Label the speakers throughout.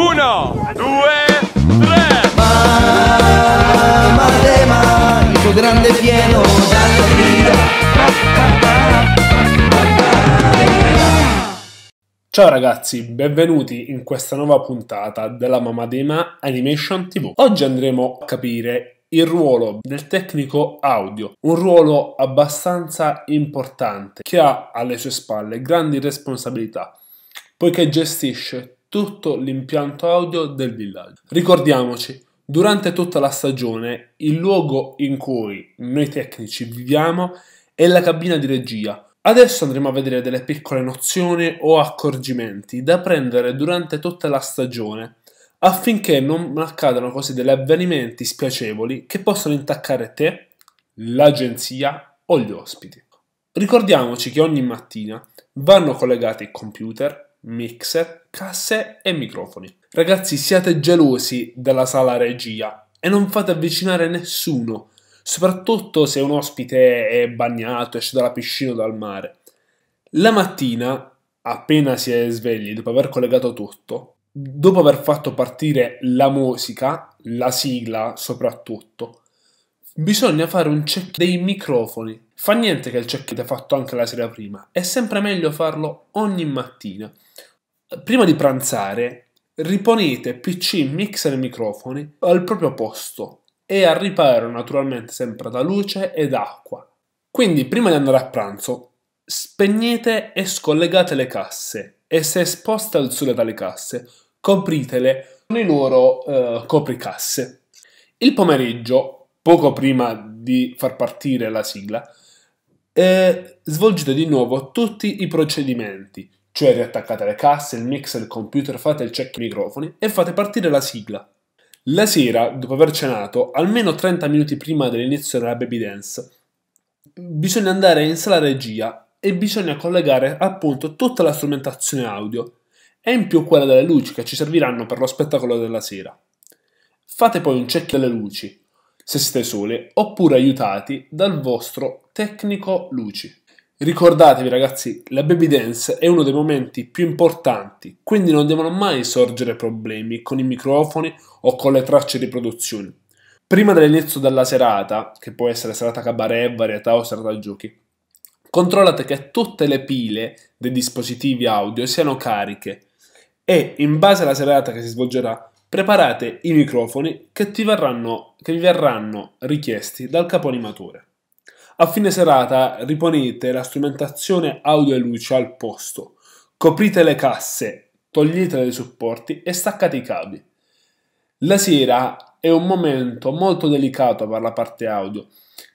Speaker 1: Uno, due, tre. Mamma de manco grande pieno dalla Ciao ragazzi, benvenuti in questa nuova puntata della Mamadema Animation TV. Oggi andremo a capire il ruolo del tecnico audio, un ruolo abbastanza importante che ha alle sue spalle grandi responsabilità, poiché gestisce tutto l'impianto audio del villaggio. Ricordiamoci, durante tutta la stagione il luogo in cui noi tecnici viviamo è la cabina di regia. Adesso andremo a vedere delle piccole nozioni o accorgimenti da prendere durante tutta la stagione affinché non accadano così degli avvenimenti spiacevoli che possono intaccare te, l'agenzia o gli ospiti. Ricordiamoci che ogni mattina vanno collegati il computer, mixer, casse e microfoni. Ragazzi, siate gelosi della sala regia e non fate avvicinare nessuno, soprattutto se un ospite è bagnato, esce dalla piscina o dal mare. La mattina, appena si è svegli, dopo aver collegato tutto, dopo aver fatto partire la musica, la sigla soprattutto, bisogna fare un check dei microfoni Fa niente che il check-in è fatto anche la sera prima, è sempre meglio farlo ogni mattina. Prima di pranzare, riponete PC, mixer e microfoni al proprio posto e al riparo naturalmente sempre da luce ed acqua. Quindi prima di andare a pranzo, spegnete e scollegate le casse e se esposte al sole dalle casse, copritele con i loro eh, copricasse. Il pomeriggio, poco prima di far partire la sigla, eh, svolgete di nuovo tutti i procedimenti, cioè riattaccate le casse, il mix del computer, fate il check i microfoni e fate partire la sigla. La sera, dopo aver cenato, almeno 30 minuti prima dell'inizio della baby dance, bisogna andare in sala regia e bisogna collegare appunto tutta la strumentazione audio e in più quella delle luci che ci serviranno per lo spettacolo della sera. Fate poi un check delle luci, se siete sole, oppure aiutati dal vostro tecnico luci. Ricordatevi ragazzi, la baby dance è uno dei momenti più importanti, quindi non devono mai sorgere problemi con i microfoni o con le tracce di produzione. Prima dell'inizio della serata, che può essere serata cabaret, varietà o serata giochi, controllate che tutte le pile dei dispositivi audio siano cariche e in base alla serata che si svolgerà Preparate i microfoni che, verranno, che vi verranno richiesti dal capo animatore. A fine serata riponete la strumentazione audio e luce al posto, coprite le casse, togliete dai supporti e staccate i cavi. La sera è un momento molto delicato per la parte audio,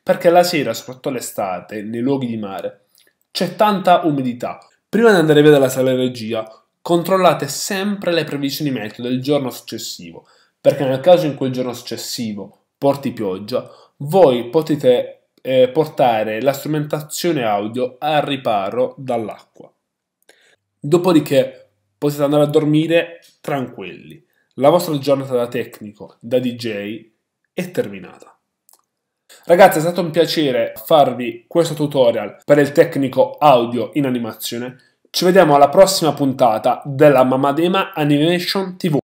Speaker 1: perché la sera, soprattutto l'estate, nei luoghi di mare, c'è tanta umidità. Prima di andare via dalla sala regia, controllate sempre le previsioni meteo del giorno successivo, perché nel caso in cui il giorno successivo porti pioggia, voi potete eh, portare la strumentazione audio al riparo dall'acqua. Dopodiché potete andare a dormire tranquilli. La vostra giornata da tecnico, da DJ, è terminata. Ragazzi, è stato un piacere farvi questo tutorial per il tecnico audio in animazione. Ci vediamo alla prossima puntata della Mamadema Animation TV.